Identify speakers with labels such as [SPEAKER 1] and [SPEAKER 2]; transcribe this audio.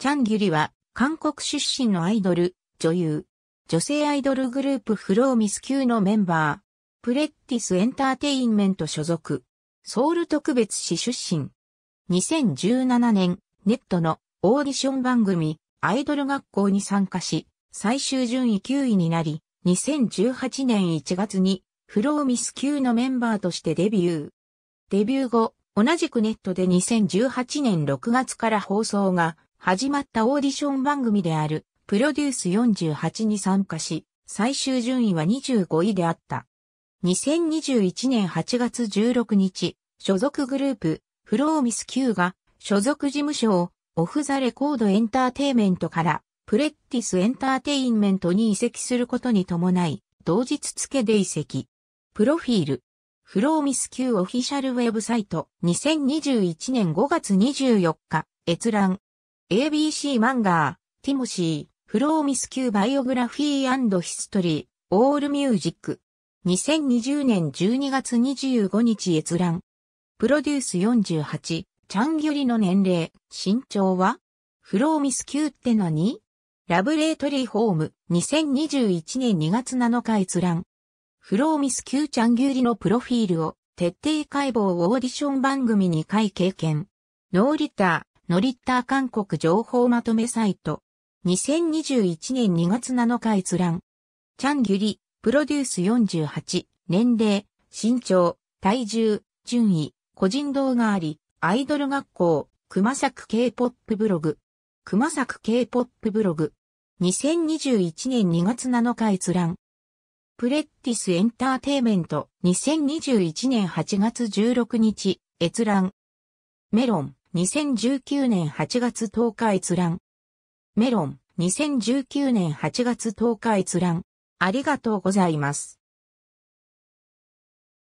[SPEAKER 1] チャン・ギュリは、韓国出身のアイドル、女優、女性アイドルグループフローミス級のメンバー、プレッティスエンターテインメント所属、ソウル特別市出身。2017年、ネットのオーディション番組、アイドル学校に参加し、最終順位9位になり、2018年1月に、フローミス級のメンバーとしてデビュー。デビュー後、同じくネットで2018年6月から放送が始まったオーディション番組である、プロデュース48に参加し、最終順位は25位であった。2021年8月16日、所属グループ、フローミス Q が、所属事務所を、オフザレコードエンターテイメントから、プレッティスエンターテインメントに移籍することに伴い、同日付で移籍。プロフィール。フローミス Q オフィシャルウェブサイト2021年5月24日閲覧 ABC 漫画、ティモシー、フローミス級バイオグラフィーヒストリー、オールミュージック。2020年12月25日閲覧。プロデュース48、チャンギョリの年齢、身長はフローミス級って何ラブレートリーホーム、2021年2月7日閲覧。フローミス級チャンギュリのプロフィールを徹底解剖オーディション番組2回経験。ノーリター、ノリッター韓国情報まとめサイト。2021年2月7日閲覧。チャンギュリ、プロデュース48、年齢、身長、体重、順位、個人動画あり、アイドル学校、熊作 K-POP ブログ。熊作 K-POP ブログ。2021年2月7日閲覧。プレッティスエンターテイメント2021年8月16日閲覧。メロン。2019年8月10日閲覧。メロン、2019年8月10日閲覧。ありがとうございます。